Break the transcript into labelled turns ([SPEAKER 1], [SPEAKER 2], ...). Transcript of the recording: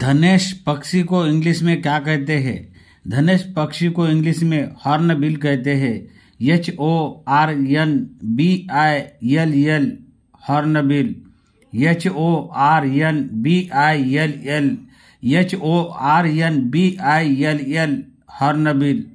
[SPEAKER 1] धनेश पक्षी को इंग्लिश में क्या कहते हैं धनेश पक्षी को इंग्लिश में हॉर्न बिल कहते हैं H O R N B I L L hornbill H O R N B I L L H O R N B I L L horn bill